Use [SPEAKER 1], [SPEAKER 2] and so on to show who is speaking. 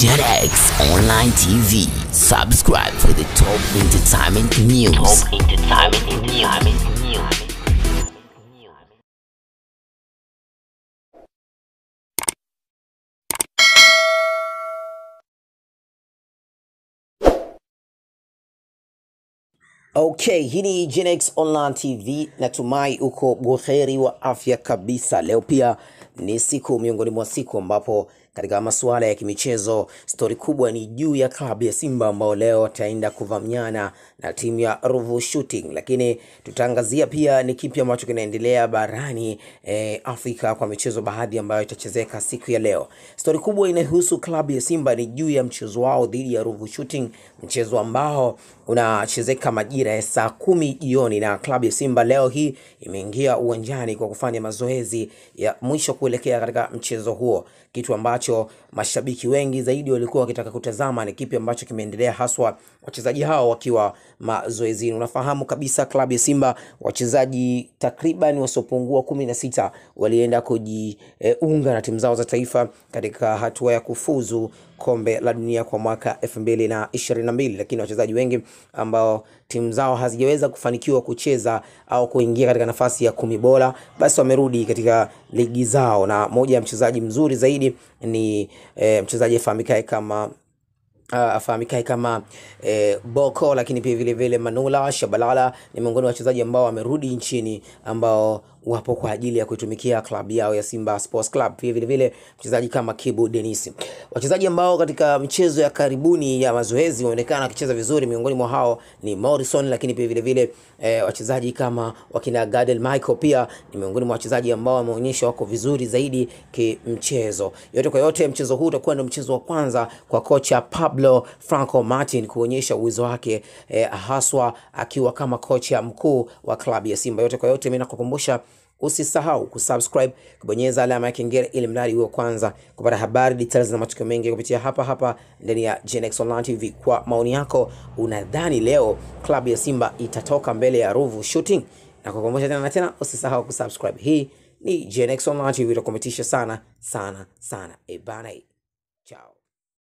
[SPEAKER 1] JetX Online TV. Subscribe for the top entertainment news. Top entertainment news. Okay, hii ni Genex Online TV, natumai uko buheri wa afya kabisa. Leo pia ni siku miongoni mwa siku ambapo katika masuala ya kimichezo stori kubwa ni juu ya klabu ya Simba ambao leo taenda kuvamiana na timu ya Ruvu Shooting, lakini tutaangazia pia ni kipi ambacho kinaendelea barani eh, Afrika kwa michezo baadhi ambayo itachezeka siku ya leo. Stori kubwa inayohusu klabu ya Simba ni juu ya mchezo wao dhidi ya Ruvu Shooting, mchezo ambao unachezeka majira ya saa kumi jioni, na klabu ya Simba leo hii imeingia uwanjani kwa kufanya mazoezi ya mwisho kule kuelekea katika mchezo huo, kitu ambacho mashabiki wengi zaidi walikuwa wakitaka kutazama ni kipi ambacho kimeendelea, haswa wachezaji hao wakiwa mazoezini. Unafahamu kabisa klabu ya Simba wachezaji takriban wasiopungua kumi na sita walienda kujiunga e, na timu zao za taifa katika hatua ya kufuzu kombe la dunia kwa mwaka 2022 lakini wachezaji wengi ambao timu zao hazijaweza kufanikiwa kucheza au kuingia katika nafasi ya kumi bora basi wamerudi katika ligi zao wao, na moja ya mchezaji mzuri zaidi ni e, mchezaji afahamikae kama ah, afahamikae kama eh, Boko, lakini pia vile vile Manula Shabalala ni miongoni wa wachezaji ambao wamerudi nchini ambao wapo kwa ajili ya kuitumikia klabu yao ya Simba Sports Club. Pia vile vile mchezaji kama Kibu Denis. Wachezaji ambao katika mchezo ya karibuni ya mazoezi waonekana akicheza vizuri, miongoni mwa hao ni Morrison, lakini pia vile vile e, wachezaji kama wakina Gadel Michael pia ni miongoni mwa wachezaji ambao wameonyesha wako vizuri zaidi kimchezo. Yote kwa yote, mchezo huu utakuwa ndio mchezo wa kwanza kwa kocha Pablo Franco Martin kuonyesha uwezo wake e, haswa akiwa kama kocha mkuu wa klabu ya Simba. Yote kwa yote, mimi nakukumbusha Usisahau kusubscribe, kubonyeza alama ya kengele ili mradi huo kwanza kupata habari details na matukio mengi kupitia hapa hapa ndani ya Genex Online TV. Kwa maoni yako, unadhani leo klabu ya Simba itatoka mbele ya Ruvu Shooting? Na kukumbusha tena na tena, usisahau kusubscribe. Hii ni Genex Online TV, itakometisha sana sana sana. E chao.